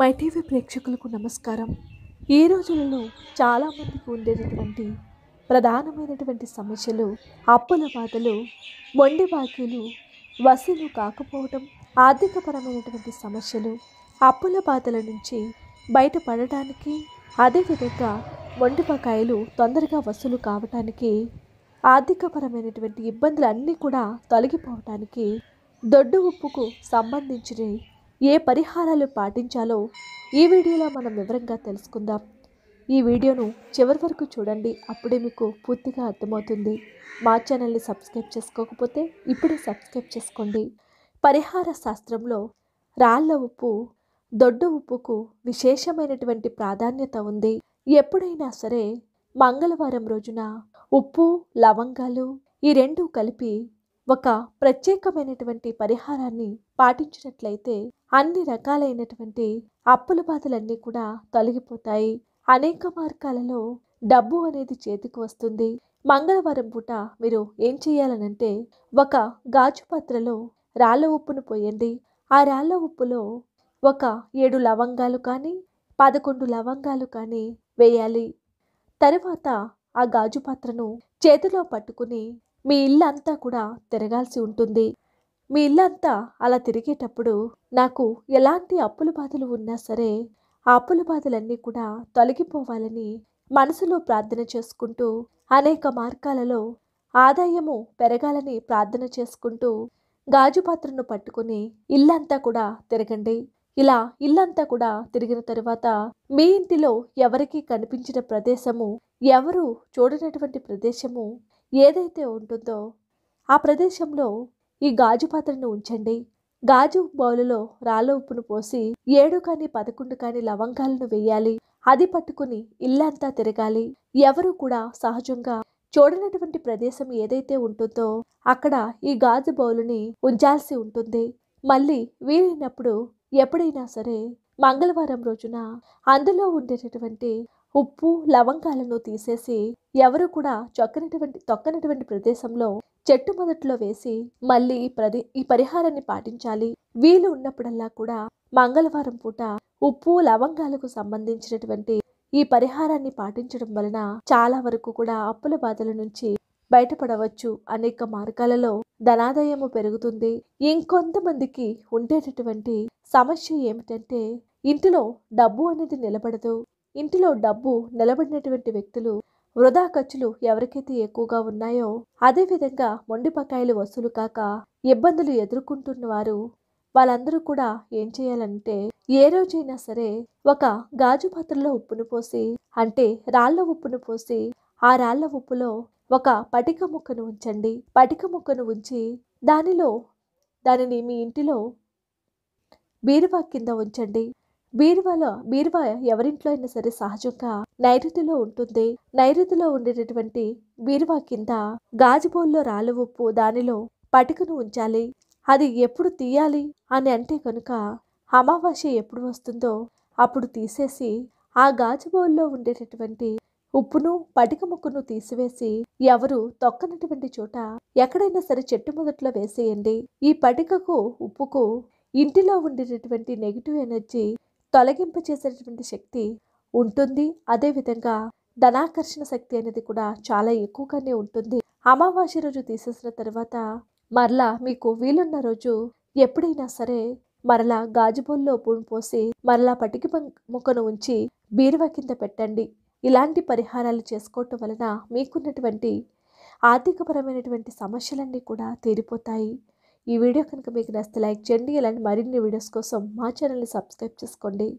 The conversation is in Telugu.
మైటీవీ ప్రేక్షకులకు నమస్కారం ఈ రోజులలో చాలామందికి ఉండేటటువంటి ప్రధానమైనటువంటి సమస్యలు అప్పుల బాధలు మొండి బాకీలు వసూలు కాకపోవడం ఆర్థికపరమైనటువంటి సమస్యలు అప్పుల బాధల నుంచి బయటపడటానికి అదేవిధంగా మొండి బకాయిలు తొందరగా వసూలు కావటానికి ఆర్థికపరమైనటువంటి ఇబ్బందులు అన్నీ కూడా తొలగిపోవటానికి దొడ్డు ఉప్పుకు సంబంధించినవి ఏ పరిహారాలు పాటించాలో ఈ వీడియోలో మనం వివరంగా తెలుసుకుందాం ఈ వీడియోను చివరి వరకు చూడండి అప్పుడే మీకు పూర్తిగా అర్థమవుతుంది మా ఛానల్ని సబ్స్క్రైబ్ చేసుకోకపోతే ఇప్పుడే సబ్స్క్రైబ్ చేసుకోండి పరిహార శాస్త్రంలో రాళ్ల ఉప్పు దొడ్డు ఉప్పుకు విశేషమైనటువంటి ప్రాధాన్యత ఉంది ఎప్పుడైనా సరే మంగళవారం రోజున ఉప్పు లవంగాలు ఈ రెండు కలిపి ఒక ప్రత్యేకమైనటువంటి పరిహారాన్ని పాటించినట్లయితే అన్ని రకాలైనటువంటి అప్పుల బాధలన్నీ కూడా తొలగిపోతాయి అనేక మార్గాలలో డబ్బు అనేది చేతికి వస్తుంది మంగళవారం పూట మీరు ఏం చేయాలనంటే ఒక గాజు పాత్రలో రాళ్ళ ఉప్పును పోయండి ఆ రాళ్ళ ఉప్పులో ఒక ఏడు లవంగాలు కానీ పదకొండు లవంగాలు కానీ వేయాలి తర్వాత ఆ గాజు పాత్రను చేతిలో పట్టుకుని మీ ఇల్లంతా కూడా తిరగాల్సి ఉంటుంది మీ ఇల్లంతా అలా తిరిగేటప్పుడు నాకు ఎలాంటి అప్పుల బాధలు ఉన్నా సరే ఆ అప్పుల బాధలన్నీ కూడా తొలగిపోవాలని మనసులో ప్రార్థన చేసుకుంటూ అనేక మార్గాలలో ఆదాయము పెరగాలని ప్రార్థన చేసుకుంటూ గాజు పాత్రను పట్టుకుని ఇల్లంతా కూడా తిరగండి ఇలా ఇల్లంతా కూడా తిరిగిన తరువాత మీ ఇంటిలో ఎవరికి కనిపించిన ప్రదేశము ఎవరు చూడనటువంటి ప్రదేశము ఏదైతే ఉంటుందో ఆ ప్రదేశంలో ఈ గాజు పాత్రను ఉంచండి గాజు బౌలులో రాళ్ళ ఉప్పును పోసి ఏడు కానీ పదకొండు కానీ లవంగాలను వేయాలి అది పట్టుకుని ఇల్లంతా తిరగాలి ఎవరు కూడా సహజంగా చూడనటువంటి ప్రదేశం ఏదైతే ఉంటుందో అక్కడ ఈ గాజు బౌలుని ఉంచాల్సి ఉంటుంది మళ్ళీ వీలైనప్పుడు ఎప్పుడైనా సరే మంగళవారం రోజున అందులో ఉండేటటువంటి ఉప్పు లవంగాలను తీసేసి ఎవరు కూడా చొక్కనటువంటి తొక్కనటువంటి ప్రదేశంలో చెట్టు మొదట్లో వేసి మళ్ళీ ప్రది ఈ పరిహారాన్ని పాటించాలి వీలు ఉన్నప్పుడల్లా కూడా మంగళవారం పూట ఉప్పు లవంగాలకు సంబంధించినటువంటి ఈ పరిహారాన్ని పాటించడం వలన చాలా వరకు కూడా అప్పుల బాధల నుంచి బయటపడవచ్చు అనేక మార్గాలలో ధనాదాయము పెరుగుతుంది ఇంకొంతమందికి ఉండేటటువంటి సమస్య ఏమిటంటే ఇంటిలో డబ్బు అనేది నిలబడదు ఇంటిలో డబ్బు నిలబడినటువంటి వ్యక్తులు వృధా ఖర్చులు ఎవరికైతే ఎక్కువగా ఉన్నాయో అదేవిధంగా మొండిపకాయలు వసూలు కాక ఇబ్బందులు ఎదుర్కొంటున్న వారు వాళ్ళందరూ కూడా ఏం చేయాలంటే ఏ రోజైనా సరే ఒక గాజు పాత్రలో ఉప్పును పోసి అంటే రాళ్ల ఉప్పును పోసి ఆ రాళ్ల ఉప్పులో ఒక పటిక ముక్కను ఉంచండి పటిక ముక్కను ఉంచి దానిలో దానిని మీ ఇంటిలో బీరువా కింద ఉంచండి బీరువాలో బీరువా ఎవరింట్లో అయినా సరే సహజంగా నైరుతిలో ఉంటుంది నైరుతిలో ఉండేటటువంటి బీరువా కింద గాజుబౌల్లో రాళ్ళు ఉప్పు దానిలో పటికను ఉంచాలి అది ఎప్పుడు తీయాలి అని అంటే కనుక అమావాస్య ఎప్పుడు వస్తుందో అప్పుడు తీసేసి ఆ గాజుబౌల్లో ఉండేటటువంటి ఉప్పును పటిక ముక్కును తీసివేసి ఎవరు తొక్కనటువంటి చోట ఎక్కడైనా సరే చెట్టు మొదట్లో వేసేయండి ఈ పటికకు ఉప్పుకు ఇంటిలో ఉండేటటువంటి నెగిటివ్ ఎనర్జీ తొలగింప చేసేటటువంటి శక్తి ఉంటుంది అదేవిధంగా ధనాకర్షణ శక్తి అనేది కూడా చాలా ఎక్కువగానే ఉంటుంది అమావాస్య రోజు తీసేసిన తర్వాత మరలా మీకు వీలున్న రోజు ఎప్పుడైనా సరే మరలా గాజుబోల్లో పూను పోసి మరలా పటికి ముక్కను ఉంచి బీరువా కింద పెట్టండి ఇలాంటి పరిహారాలు చేసుకోవటం వలన మీకున్నటువంటి ఆర్థికపరమైనటువంటి సమస్యలన్నీ కూడా తీరిపోతాయి ఈ వీడియో కనుక మీకు నచ్చితే లైక్ చేయండి ఇలాంటి మరిన్ని వీడియోస్ కోసం మా ఛానల్ని సబ్స్క్రైబ్ చేసుకోండి